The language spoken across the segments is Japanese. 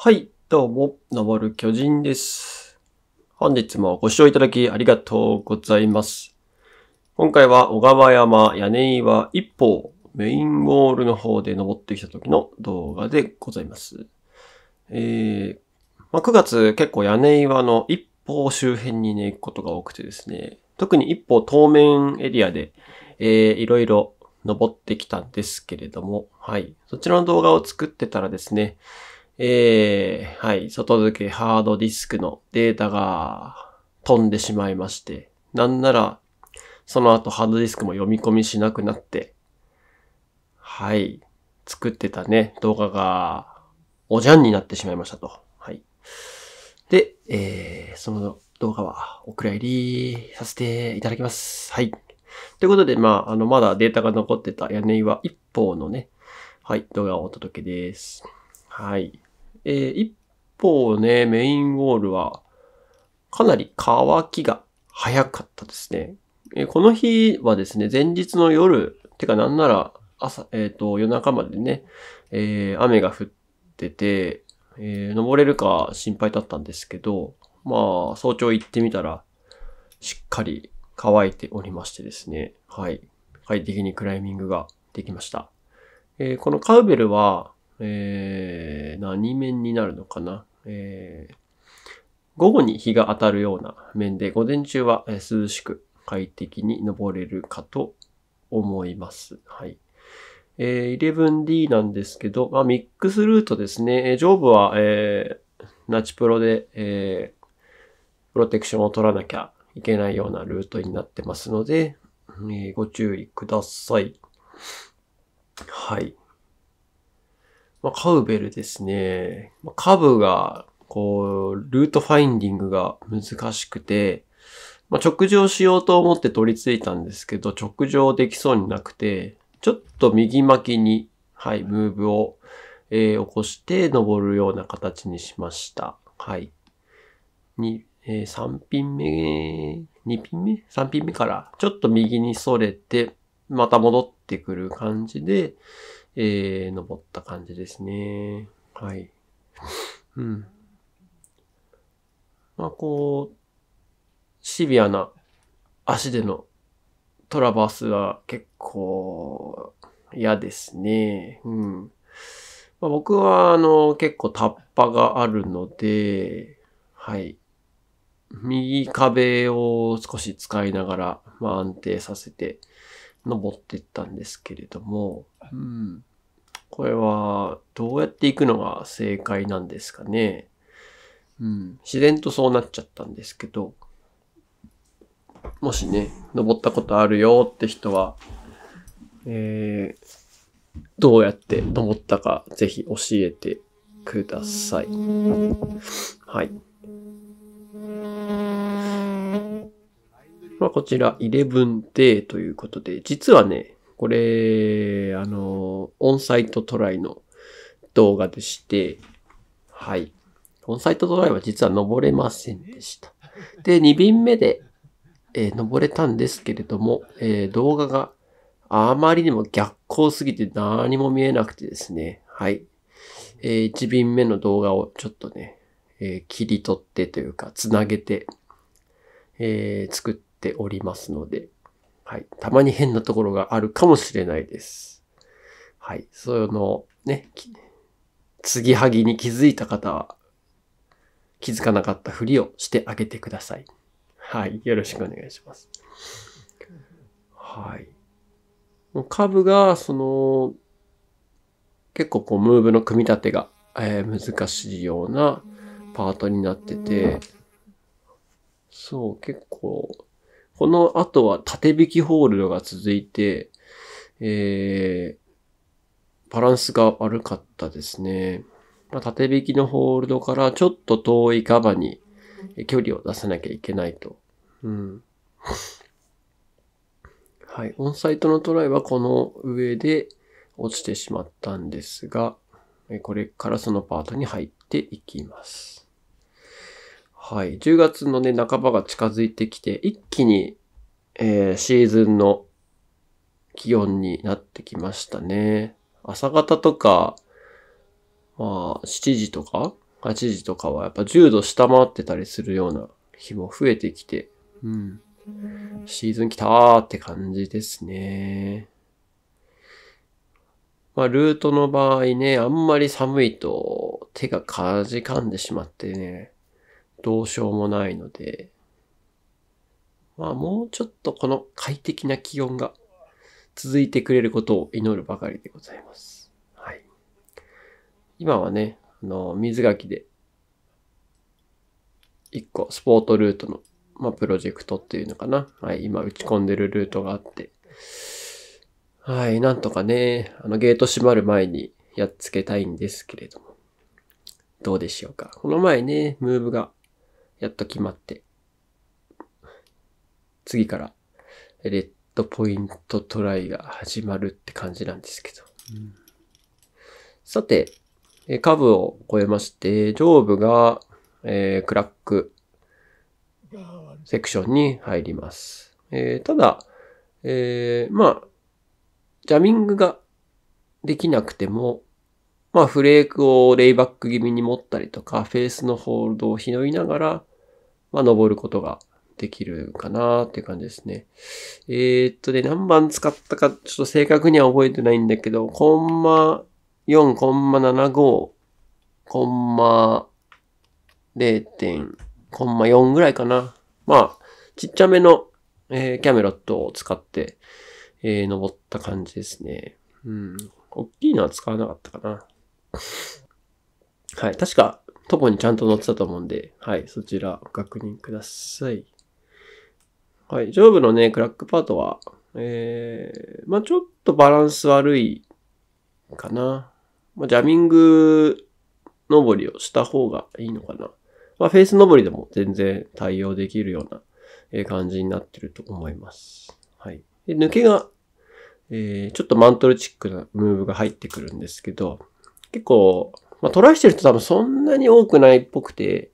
はい、どうも、登る巨人です。本日もご視聴いただきありがとうございます。今回は小川山屋根岩一方メインウォールの方で登ってきた時の動画でございます。えー、まあ、9月結構屋根岩の一方周辺にね、行くことが多くてですね、特に一方当面エリアで、えー、いろいろ登ってきたんですけれども、はい。そちらの動画を作ってたらですね、えー、はい、外付けハードディスクのデータが飛んでしまいまして、なんなら、その後ハードディスクも読み込みしなくなって、はい、作ってたね、動画が、おじゃんになってしまいましたと。はい。で、えー、その動画はお蔵入りさせていただきます。はい。ということで、まあ、あの、まだデータが残ってた屋根岩一方のね、はい、動画をお届けです。はい。えー、一方ね、メインウォールは、かなり乾きが早かったですね。えー、この日はですね、前日の夜、てかなんなら朝、えっ、ー、と、夜中までね、えー、雨が降ってて、えー、登れるか心配だったんですけど、まあ、早朝行ってみたら、しっかり乾いておりましてですね、はい。快適にクライミングができました。えー、このカウベルは、えー、何面になるのかな。えー、午後に日が当たるような面で、午前中は涼しく快適に登れるかと思います。はい。えー、11D なんですけど、まあ、ミックスルートですね。上部は、えー、ナチプロで、えー、プロテクションを取らなきゃいけないようなルートになってますので、えー、ご注意ください。はい。まあ、カウベルですね。まあ、株が、こう、ルートファインディングが難しくて、まあ、直上しようと思って取り付いたんですけど、直上できそうになくて、ちょっと右巻きに、はい、ムーブを、えー、起こして登るような形にしました。はい。に、えー、3品目、2品目 ?3 品目から、ちょっと右に逸れて、また戻ってくる感じで、えー、登った感じですね。はい。うん。まあ、こう、シビアな足でのトラバースは結構嫌ですね。うん。まあ、僕は、あの、結構タッパがあるので、はい。右壁を少し使いながら、まあ、安定させて登っていったんですけれども、うん。これはどうやっていくのが正解なんですかね。うん、自然とそうなっちゃったんですけど、もしね、登ったことあるよって人は、えー、どうやって登ったかぜひ教えてください。はい。まあ、こちら、11デーということで、実はね、これ、あの、オンサイトトライの動画でして、はい。オンサイトトライは実は登れませんでした。で、2便目で、えー、登れたんですけれども、えー、動画があまりにも逆光すぎて何も見えなくてですね、はい。えー、1便目の動画をちょっとね、えー、切り取ってというか、つなげて、えー、作っておりますので、はい。たまに変なところがあるかもしれないです。はい。その、ね、継ぎはぎに気づいた方は、気づかなかったふりをしてあげてください。はい。よろしくお願いします。はい。株が、その、結構こう、ムーブの組み立てが、えー、難しいようなパートになってて、そう、結構、この後は縦引きホールドが続いて、えー、バランスが悪かったですね。まあ、縦引きのホールドからちょっと遠いカバに距離を出さなきゃいけないと。うん。はい。オンサイトのトライはこの上で落ちてしまったんですが、これからそのパートに入っていきます。はい。10月のね、半ばが近づいてきて、一気に、えー、シーズンの気温になってきましたね。朝方とか、まあ、7時とか8時とかはやっぱ10度下回ってたりするような日も増えてきて、うん。シーズン来たーって感じですね。まあ、ルートの場合ね、あんまり寒いと手がかじかんでしまってね、どうしようもないので、まあもうちょっとこの快適な気温が続いてくれることを祈るばかりでございます。はい。今はね、あの、水垣で、一個スポートルートの、まあ、プロジェクトっていうのかな。はい、今打ち込んでるルートがあって、はい、なんとかね、あの、ゲート閉まる前にやっつけたいんですけれども、どうでしょうか。この前ね、ムーブがやっと決まって、次からレッドポイントトライが始まるって感じなんですけど。さて、部を超えまして、上部が、えー、クラックセクションに入ります。えー、ただ、えー、まあ、ジャミングができなくても、まあフレークをレイバック気味に持ったりとか、フェースのホールドを拾いながら、まあ、登ることができるかなっていう感じですね。えー、っとで、何番使ったか、ちょっと正確には覚えてないんだけど、コンマ4、コンマ75、コンマ0コンマ4ぐらいかな。まあ、ちっちゃめの、えー、キャメロットを使って、えー、登った感じですね。うん。大きいのは使わなかったかな。はい。確か、とこにちゃんと載ってたと思うんで、はい、そちらご確認ください。はい、上部のね、クラックパートは、えー、まあちょっとバランス悪いかな。まあ、ジャミング登りをした方がいいのかな。まあ、フェイス登りでも全然対応できるような感じになってると思います。はい。で抜けが、えー、ちょっとマントルチックなムーブが入ってくるんですけど、結構、まあ、トライしてる人多分そんなに多くないっぽくて、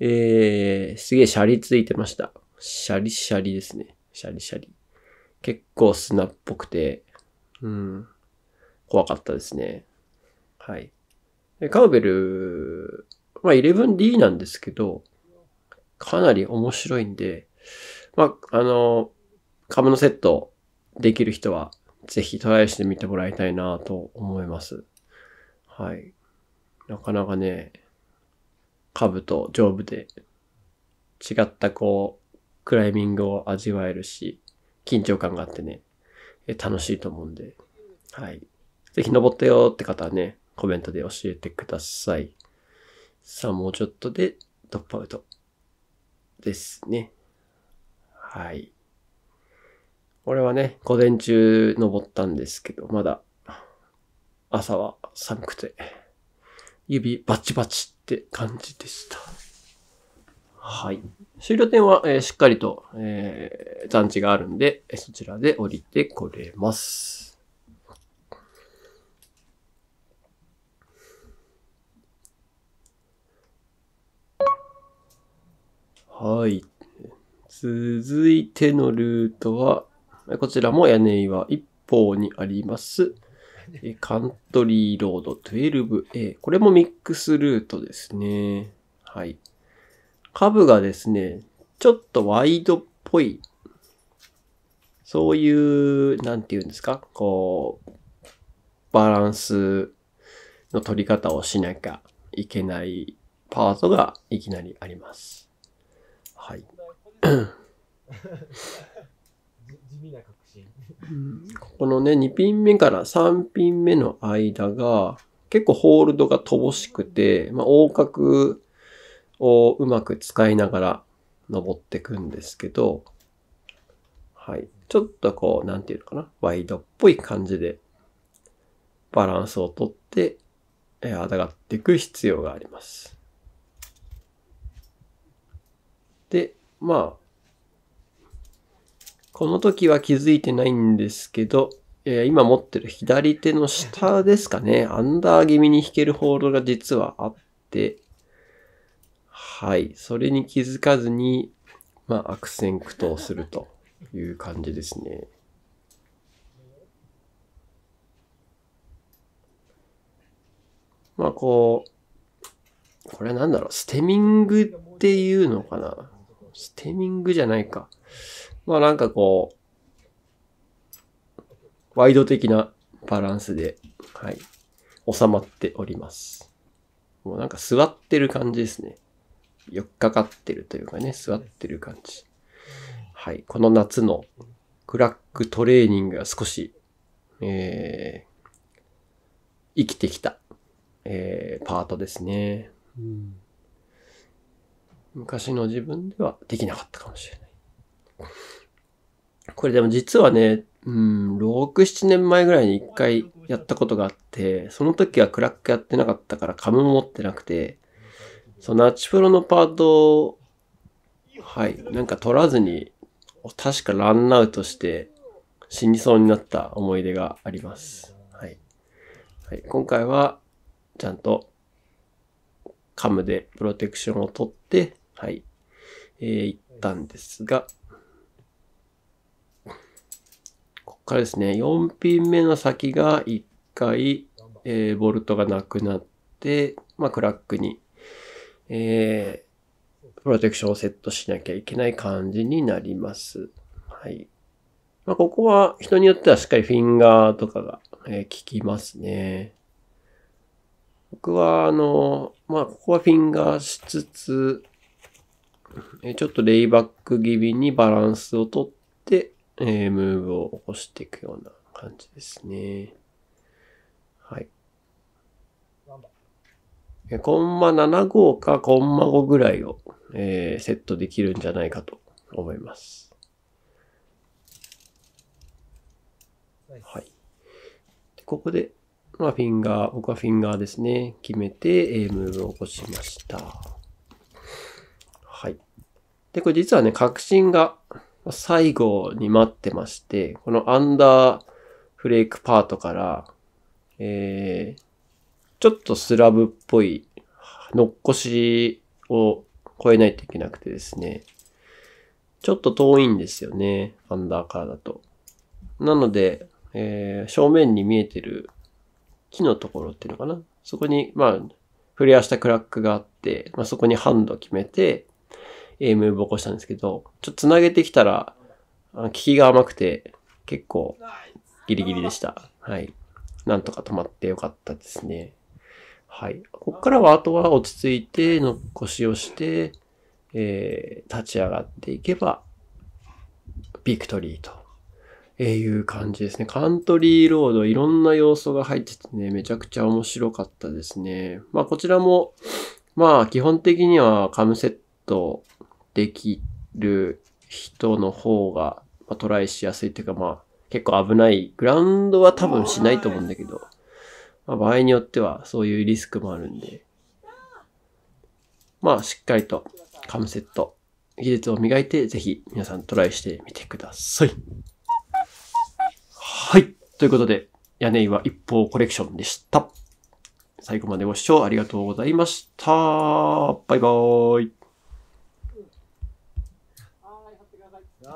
えー、すげえシャリついてました。シャリシャリですね。シャリシャリ。結構砂っぽくて、うん、怖かったですね。はい。カウベル、まあ 11D なんですけど、かなり面白いんで、まあ、あの、株のセットできる人は、ぜひトライしてみてもらいたいなと思います。はい。なかなかね、株と上部で違ったこう、クライミングを味わえるし、緊張感があってね、え楽しいと思うんで、はい。ぜひ登ったよって方はね、コメントで教えてください。さあ、もうちょっとでトップアウトですね。はい。俺はね、午前中登ったんですけど、まだ朝は寒くて、指バチバチって感じでした。はい。終了点は、えー、しっかりと、えー、残地があるんで、そちらで降りてこれます。はい。続いてのルートは、こちらも屋根岩一方にあります。カントリーロード 12A。これもミックスルートですね。はい。株がですね、ちょっとワイドっぽい。そういう、なんて言うんですかこう、バランスの取り方をしなきゃいけないパートがいきなりあります。はい。地味な格ここのね、2品目から3品目の間が、結構ホールドが乏しくて、まあ、横隔をうまく使いながら登っていくんですけど、はい。ちょっとこう、なんていうのかな、ワイドっぽい感じで、バランスをとって、えあたがっていく必要があります。で、まあ、この時は気づいてないんですけど、えー、今持ってる左手の下ですかね。アンダー気味に弾けるホールドが実はあって、はい。それに気づかずに、まあ、悪戦苦闘するという感じですね。まあ、こう、これは何だろう。ステミングっていうのかな。ステミングじゃないか。まあなんかこう、ワイド的なバランスで、はい、収まっております。もうなんか座ってる感じですね。よっかかってるというかね、座ってる感じ。はい、この夏のクラックトレーニングが少し、えー、生きてきた、えー、パートですね。うん昔の自分ではできなかったかもしれない。これでも実はね、うん、6、7年前ぐらいに一回やったことがあって、その時はクラックやってなかったからカムも持ってなくて、そのナチプロのパートを、はい、なんか取らずに、確かランアウトして死にそうになった思い出があります。はい。はい、今回は、ちゃんとカムでプロテクションを取って、はい、えー、行ったんですが、からですね、4ピン目の先が1回、えー、ボルトがなくなって、まあ、クラックに、えー、プロテクションをセットしなきゃいけない感じになります。はい。まあ、ここは人によってはしっかりフィンガーとかが、えー、効きますね。僕は、あの、まあ、ここはフィンガーしつつ、えー、ちょっとレイバック気味にバランスをとって、えー、ムーブを起こしていくような感じですね。はい。えコンマ7号かコンマ5ぐらいを、えー、セットできるんじゃないかと思います。はい。ここで、まあ、フィンガー、僕はフィンガーですね。決めて、えー、ムーブを起こしました。はい。で、これ実はね、確信が最後に待ってまして、このアンダーフレークパートから、えー、ちょっとスラブっぽい、のっこしを超えないといけなくてですね、ちょっと遠いんですよね、アンダーからだと。なので、えー、正面に見えてる木のところっていうのかな。そこに、まあ、フレアしたクラックがあって、まあ、そこにハンド決めて、えー、ムーブ起こしたんですけど、ちょっと繋げてきたら、あの効きが甘くて、結構ギリギリでした。はい。なんとか止まってよかったですね。はい。こっからは、あとは落ち着いて、のしをして、えー、立ち上がっていけば、ビクトリーと、えいう感じですね。カントリーロード、いろんな要素が入っててね、めちゃくちゃ面白かったですね。まあ、こちらも、まあ、基本的にはカムセットできる人の方が、まあ、トライしやすいっていうか、まあ、結構危ない。グラウンドは多分しないと思うんだけど、まあ、場合によってはそういうリスクもあるんで、まあ、しっかりとカムセット、技術を磨いて、ぜひ皆さんトライしてみてください。はい。ということで、屋根岩一方コレクションでした。最後までご視聴ありがとうございました。バイバーイ。